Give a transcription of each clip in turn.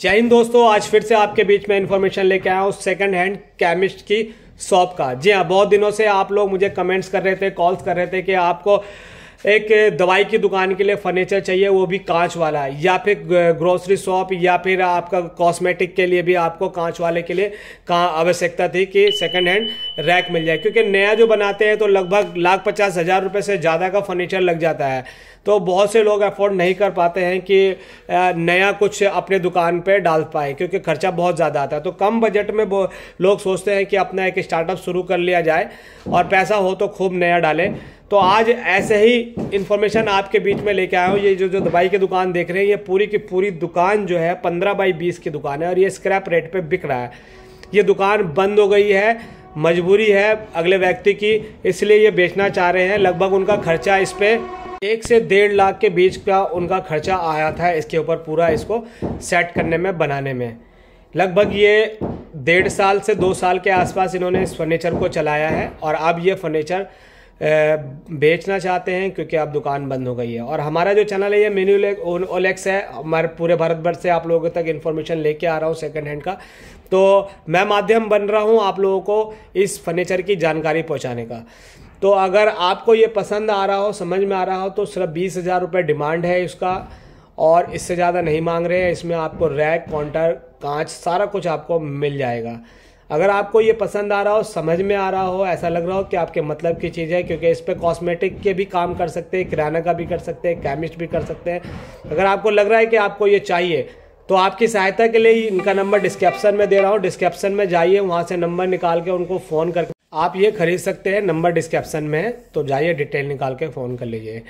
जय हिंद दोस्तों आज फिर से आपके बीच में इन्फॉर्मेशन लेके आया हूँ सेकंड हैंड केमिस्ट की शॉप का जी हाँ बहुत दिनों से आप लोग मुझे कमेंट्स कर रहे थे कॉल्स कर रहे थे कि आपको एक दवाई की दुकान के लिए फर्नीचर चाहिए वो भी कांच वाला है या फिर ग्रोसरी शॉप या फिर आपका कॉस्मेटिक के लिए भी आपको कांच वाले के लिए कहाँ आवश्यकता थी कि सेकंड हैंड रैक मिल जाए क्योंकि नया जो बनाते हैं तो लगभग लाख पचास हज़ार रुपये से ज़्यादा का फर्नीचर लग जाता है तो बहुत से लोग अफोर्ड नहीं कर पाते हैं कि नया कुछ अपने दुकान पर डाल पाए क्योंकि खर्चा बहुत ज़्यादा आता है तो कम बजट में लोग सोचते हैं कि अपना एक स्टार्टअप शुरू कर लिया जाए और पैसा हो तो खूब नया डालें तो आज ऐसे ही इन्फॉर्मेशन आपके बीच में लेके आया हूँ ये जो जो दवाई की दुकान देख रहे हैं ये पूरी की पूरी दुकान जो है पंद्रह बाई बीस की दुकान है और ये स्क्रैप रेट पे बिक रहा है ये दुकान बंद हो गई है मजबूरी है अगले व्यक्ति की इसलिए ये बेचना चाह रहे हैं लगभग उनका खर्चा इस पर एक से डेढ़ लाख के बीच का उनका खर्चा आया था इसके ऊपर पूरा इसको सेट करने में बनाने में लगभग ये डेढ़ साल से दो साल के आसपास इन्होंने इस फर्नीचर को चलाया है और अब ये फर्नीचर बेचना चाहते हैं क्योंकि आप दुकान बंद हो गई है और हमारा जो चैनल है ये मेन्यू ओलेक्स है हमारे पूरे भारत भर से आप लोगों तक इन्फॉर्मेशन लेके आ रहा हूँ सेकेंड हैंड का तो मैं माध्यम बन रहा हूँ आप लोगों को इस फर्नीचर की जानकारी पहुँचाने का तो अगर आपको ये पसंद आ रहा हो समझ में आ रहा हो तो सिर्फ बीस हज़ार रुपये डिमांड है इसका और इससे ज़्यादा नहीं मांग रहे हैं इसमें आपको रैक काउंटर कांच सारा कुछ आपको मिल जाएगा अगर आपको ये पसंद आ रहा हो समझ में आ रहा हो ऐसा लग रहा हो कि आपके मतलब की चीज़ है क्योंकि इस पर कॉस्मेटिक के भी काम कर सकते हैं किराना का भी कर सकते हैं केमिस्ट भी कर सकते हैं अगर आपको लग रहा है कि आपको ये चाहिए तो आपकी सहायता के लिए इनका नंबर डिस्क्रिप्शन में दे रहा हूँ डिस्क्रिप्शन में जाइए वहाँ से नंबर निकाल के उनको फ़ोन करके आप ये खरीद सकते हैं नंबर डिस्क्रिप्शन में है तो जाइए डिटेल निकाल के फ़ोन कर लीजिए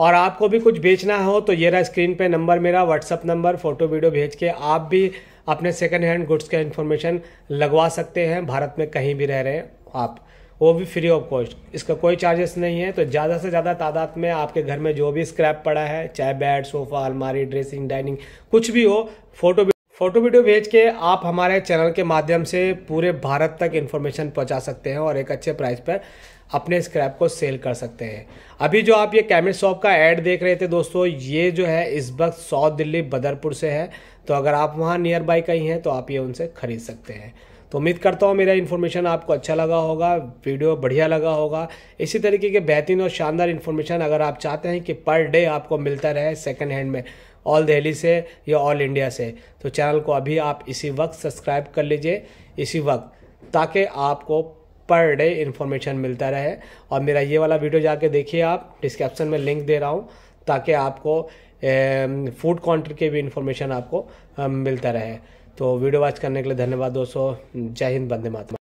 और आपको भी कुछ बेचना हो तो ये रहा स्क्रीन पे नंबर मेरा व्हाट्सअप नंबर फ़ोटो वीडियो भेज के आप भी अपने सेकेंड हैंड गुड्स का इन्फॉर्मेशन लगवा सकते हैं भारत में कहीं भी रह रहे हैं आप वो भी फ्री ऑफ कॉस्ट इसका कोई चार्जेस नहीं है तो ज़्यादा से ज़्यादा तादाद में आपके घर में जो भी स्क्रैप पड़ा है चाहे बेड सोफ़ा अलमारी ड्रेसिंग डाइनिंग कुछ भी हो फोटो फोटो वीडियो भेज के आप हमारे चैनल के माध्यम से पूरे भारत तक इन्फॉर्मेशन पहुंचा सकते हैं और एक अच्छे प्राइस पर अपने स्क्रैप को सेल कर सकते हैं अभी जो आप ये कैमरे शॉप का ऐड देख रहे थे दोस्तों ये जो है इस वक्त साउथ दिल्ली बदरपुर से है तो अगर आप वहाँ नियर बाई कहीं हैं तो आप ये उनसे खरीद सकते हैं तो उम्मीद करता हूँ मेरा इन्फॉर्मेशन आपको अच्छा लगा होगा वीडियो बढ़िया लगा होगा इसी तरीके के बेहतरीन और शानदार इन्फॉर्मेशन अगर आप चाहते हैं कि पर डे आपको मिलता रहे सेकेंड हैंड में ऑल दिल्ली से या ऑल इंडिया से तो चैनल को अभी आप इसी वक्त सब्सक्राइब कर लीजिए इसी वक्त ताकि आपको पर डे इन्फॉर्मेशन मिलता रहे और मेरा ये वाला वीडियो जाके देखिए आप डिस्क्रिप्शन में लिंक दे रहा हूँ ताकि आपको फूड काउंटर के भी इन्फॉर्मेशन आपको मिलता रहे तो वीडियो वॉच करने के लिए धन्यवाद दोस्तों जय हिंद बंदे मातम